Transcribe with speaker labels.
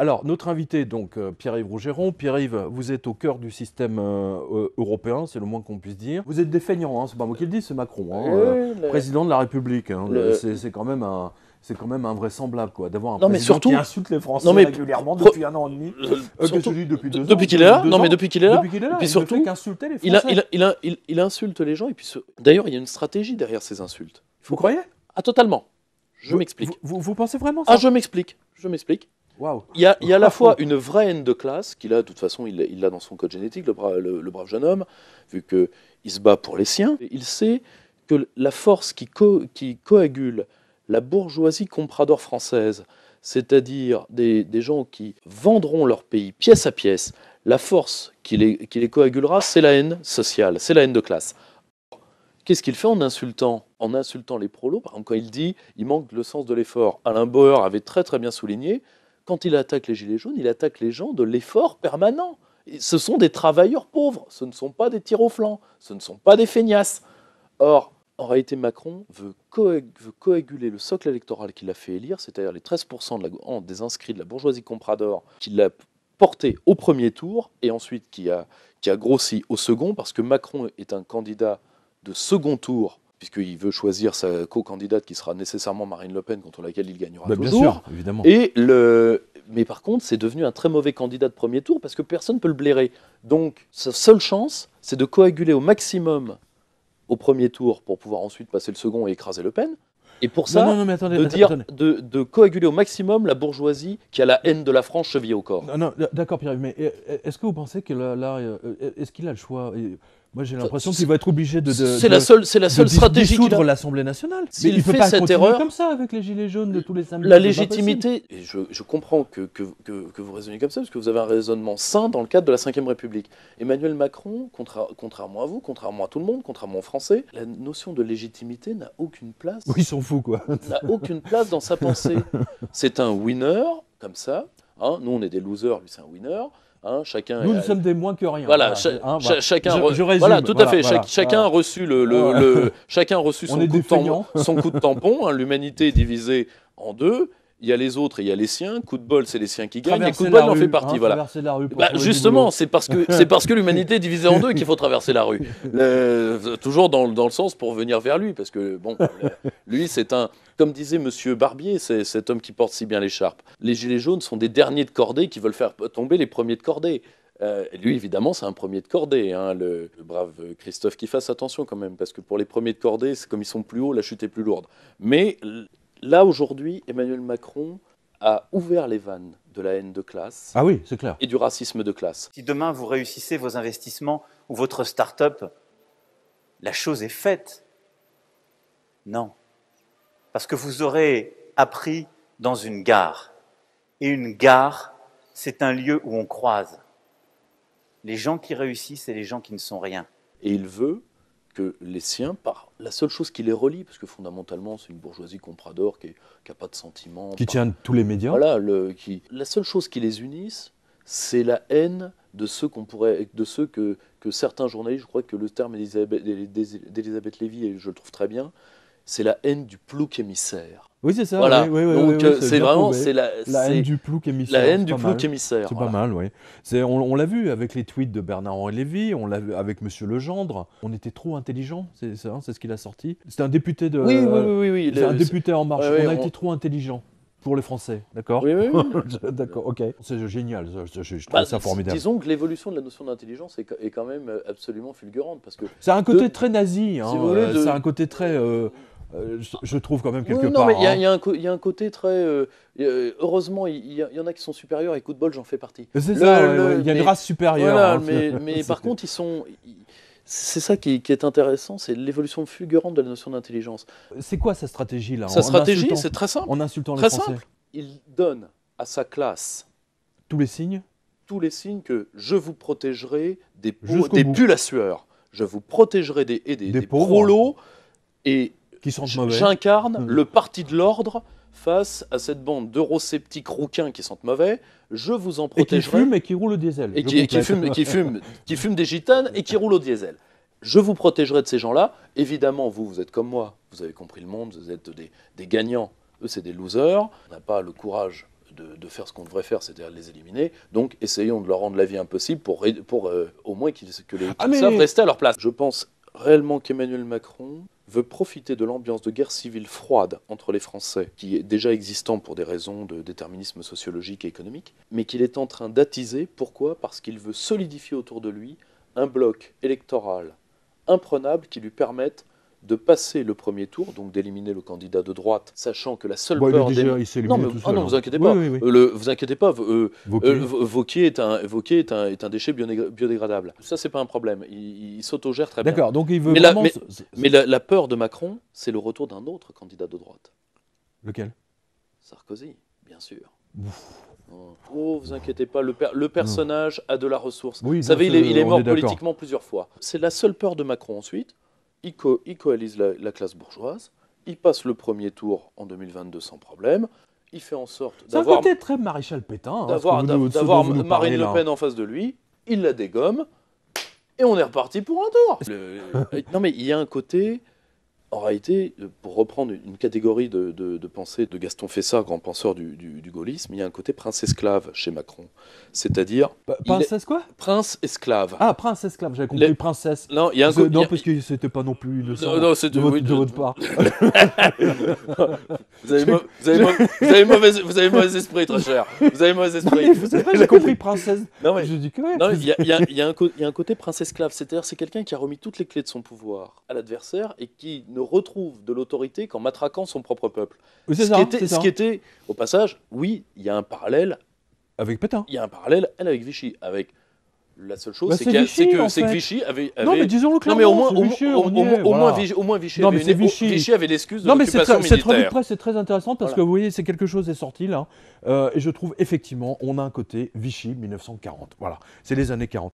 Speaker 1: Alors, notre invité, donc euh, Pierre-Yves Rougeron. Pierre-Yves, vous êtes au cœur du système euh, euh, européen, c'est le moins qu'on puisse dire. Vous êtes des feignants, hein, c'est pas moi qui le dis, c'est Macron, hein, président de la République. Hein. c'est quand même un c'est quand même invraisemblable quoi d'avoir un président qui insulte les Français régulièrement
Speaker 2: depuis un an et demi. depuis qu'il est là, non mais depuis qu'il est là, il surtout, les Français. Il, insulte les gens et puis d'ailleurs il y a une stratégie derrière ces insultes. Vous, croyez Ah totalement. Je m'explique. Vous, vous, pensez vraiment ah, ça Ah je m'explique, je m'explique. Il, y a, il y a à la fois une vraie haine de classe, qu'il a, de toute façon, il l'a dans son code génétique, le, le, brave jeune homme, vu qu'il se bat pour les siens. Il sait que la force qui, qui coagule la bourgeoisie comprador française, c'est-à-dire des, des, gens qui vendront leur pays pièce à pièce, la force qui les, qui les coagulera, c'est la haine sociale, c'est la haine de classe. Qu'est-ce qu'il fait en insultant En insultant les prolos, par exemple, quand il dit il manque le sens de l'effort. Alain Bauer avait très très bien souligné quand il attaque les Gilets jaunes, il attaque les gens de l'effort permanent. Ce sont des travailleurs pauvres, ce ne sont pas des tirs au flanc, ce ne sont pas des feignasses. Or, en réalité, Macron veut, coaguler le socle électoral qu'il a fait élire, c'est-à-dire les 13% de des inscrits de la bourgeoisie comprador qu'il a porté au premier tour et ensuite qui a, qui a grossi au second, parce que Macron est un candidat de second tour puisqu'il veut choisir sa co-candidate qui sera nécessairement Marine Le Pen, contre laquelle il gagnera bah, le toujours. Bien sûr, évidemment. Et le... Mais par contre, c'est devenu un très mauvais candidat de premier tour parce que personne ne peut le blairer. Donc, sa seule chance, c'est de coaguler au maximum au premier tour pour pouvoir ensuite passer le second et écraser Le Pen. Et pour ça, de, De, coaguler au maximum la bourgeoisie qui a la haine de la France chevillée au corps.
Speaker 1: Non, d'accord, Pierre, mais euh, est-ce que vous pensez que là euh, est-ce qu'il a le choix moi, j'ai l'impression qu'il va être obligé de. de c'est la seule, c'est la seule stratégie pour l'Assemblée nationale. S'il il fait pas cette erreur comme ça avec les gilets jaunes de tous les samedis. La légitimité.
Speaker 2: Et je, je, comprends que, que, que, vous raisonnez comme ça parce que vous avez un raisonnement sain dans le cadre de la Ve République. Emmanuel Macron, contrairement à vous, contrairement à tout le monde, contrairement aux Français, la notion de légitimité n'a aucune place.
Speaker 1: Oui, ils s'en fout quoi. N'a
Speaker 2: aucune place dans sa pensée. C'est un winner comme ça. Hein. Nous, on est des losers, lui c'est un winner. Hein, chacun nous ne sommes des
Speaker 1: moins que rien. Voilà, hein, chacun. voilà, tout à fait. chacun a reçu
Speaker 2: le, chacun reçu son coup, tampon, son coup, de tampon. Hein. L'humanité est divisée en deux. Il y a les autres et il y a les siens. Coup de bol, c'est les siens qui gagnent. et coup de bol en fait partie. voilà. La rue bah, justement, c'est parce que c'est parce que l'humanité est divisée en deux qu'il faut traverser la rue. toujours dans, dans, le sens pour venir vers lui, parce que bon, lui c'est un comme disait Monsieur Barbier, c'est cet homme qui porte si bien l'écharpe, les gilets jaunes sont des derniers de cordée qui veulent faire tomber les premiers de cordée. Euh, lui, évidemment, c'est un premier de cordée, hein, le, brave Christophe, qui fasse attention quand même, parce que pour les premiers de cordée, c'est comme ils sont plus hauts, la chute est plus lourde. Mais là, aujourd'hui, Emmanuel Macron a ouvert les vannes de la haine de classe. Ah oui, c'est clair. Et du racisme
Speaker 1: de classe. Si demain vous réussissez vos investissements ou votre start-up, la chose est faite. Non parce que vous aurez appris dans une gare. Et une gare, c'est un lieu où on croise. Les gens qui réussissent et les gens qui ne sont rien. Et il veut que
Speaker 2: les siens, par la seule chose qui les relie, parce que fondamentalement c'est une bourgeoisie comprador qui n'a pas de sentiments. Qui tient tous les médias. Voilà, qui... la seule chose qui les unisse, c'est la haine de ceux, qu'on pourrait, de ceux que, que certains journalistes, je crois que le terme d'Elisabeth Lévy, et je le trouve très bien, c'est la haine du plouc émissaire.
Speaker 1: Oui, c'est ça. Oui, oui, Donc, euh, c'est vraiment c'est la, haine du plouc émissaire. La haine du plouc émissaire. C'est pas mal, oui. On, on l'a vu avec les tweets de Bernard-Henri Lévy, on l'a vu avec Monsieur Legendre. On était trop intelligent c'est ça, c'est ce qu'il a sorti. C'était un député de. Oui, oui, oui. oui, un député en marche. on a été trop intelligent pour les Français, d'accord Oui, oui, oui. d'accord, ok. C'est génial, je, trouve bah, ça formidable.
Speaker 2: Disons que l'évolution de la notion d'intelligence est, quand même euh, absolument fulgurante. parce que C'est un côté
Speaker 1: très nazi, hein, euh, c'est un côté très... Euh, je, trouve quand même quelque part. Non, mais hein. il
Speaker 2: y, a un côté très. heureusement, il y, en a qui sont supérieurs et coup de bol, j'en fais partie. C'est ça, il y a une race supérieure. Voilà, hein, mais, mais par contre, ils sont, c'est ça qui, est intéressant, c'est l'évolution fulgurante de la notion d'intelligence.
Speaker 1: C'est quoi sa stratégie là Sa stratégie, c'est très simple. En insultant très les Français. Simple.
Speaker 2: Il donne à sa classe tous les signes. Tous les signes que je vous protégerai
Speaker 1: des, des bulles à
Speaker 2: sueur. Je vous protégerai des, et des, des,
Speaker 1: prolos
Speaker 2: et j'incarne mmh. le parti de l'ordre face à cette bande d'eurosceptiques rouquins qui sentent mauvais, je vous en protégerai. Et qui fument et
Speaker 1: qui roulent au diesel. Et qui, qui fument,
Speaker 2: des gitanes et qui roulent au diesel. Je vous protégerai de ces gens-là. Évidemment, vous, vous êtes comme moi. Vous avez compris le monde, vous êtes des, gagnants. Eux, c'est des losers. On n'a pas le courage de, faire ce qu'on devrait faire, c'est-à-dire les éliminer. Donc, essayons de leur rendre la vie impossible pour, euh, au moins qu'ils que les, ah, qu à leur place. Je pense réellement qu'Emmanuel Macron veut profiter de l'ambiance de guerre civile froide entre les Français, qui est déjà existant pour des raisons de déterminisme sociologique et économique, mais qu'il est en train d'attiser. Pourquoi Parce qu'il veut solidifier autour de lui un bloc électoral imprenable qui lui permette de passer le premier tour, donc d'éliminer le candidat de droite, sachant que la seule peur il non, non, vous hein. inquiétez pas. Euh, le, vous inquiétez pas. Euh, euh, est un est un, est un déchet biodégradable. Ça c'est pas un problème. Il, sauto s'autogère très bien. D'accord. Donc il veut mais La, mais, la, peur de Macron, c'est le retour d'un autre candidat de droite. Lequel Sarkozy, bien sûr. Oh, oh, vous inquiétez pas, le, le personnage a de la ressource. Oui, vous savez, il est, mort politiquement plusieurs fois. C'est la seule peur de Macron ensuite il, coalise la, classe bourgeoise, il passe le premier tour en 2022 sans problème, il fait en sorte d'avoir... Ça côté très maréchal Pétain. Hein, d'avoir Marine Le Pen en face de lui, il la dégomme, et on est reparti pour un tour. Euh, non mais il y a un côté en réalité, euh, pour reprendre une catégorie de, pensée de Gaston Fessard, grand penseur du, gaullisme, il y a un côté prince-esclave chez Macron. C'est-à-dire. Princesse quoi Prince-esclave. Ah,
Speaker 1: prince-esclave, j'avais compris, princesse. Non, il y a un côté. Non, parce que c'était pas non plus le Non, non c'est de, de, votre part. vous, avez mauvais, vous avez mauvais esprit, très cher. Vous avez mauvais esprit. j'ai compris princesse. Non, mais. Je dis que Non, il y, y,
Speaker 2: y, y, a un côté prince-esclave. C'est-à-dire, c'est quelqu'un qui a remis toutes les clés de son pouvoir à l'adversaire et qui retrouve de l'autorité qu'en matraquant son propre peuple. ce, qui était, ce qui était, au passage, oui, il y a un parallèle. Avec Pétain. Il y a un parallèle, elle, avec Vichy. Avec la seule chose, bah, c'est que, Vichy avait, Non, mais disons-le clairement. mais au moins, Vichy, au, moins Vichy, avait l'excuse de Non, mais cette revue de presse
Speaker 1: est très intéressante parce que vous voyez, c'est quelque chose est sorti là. Euh, et je trouve effectivement, on a un côté Vichy 1940. Voilà, c'est les années 40.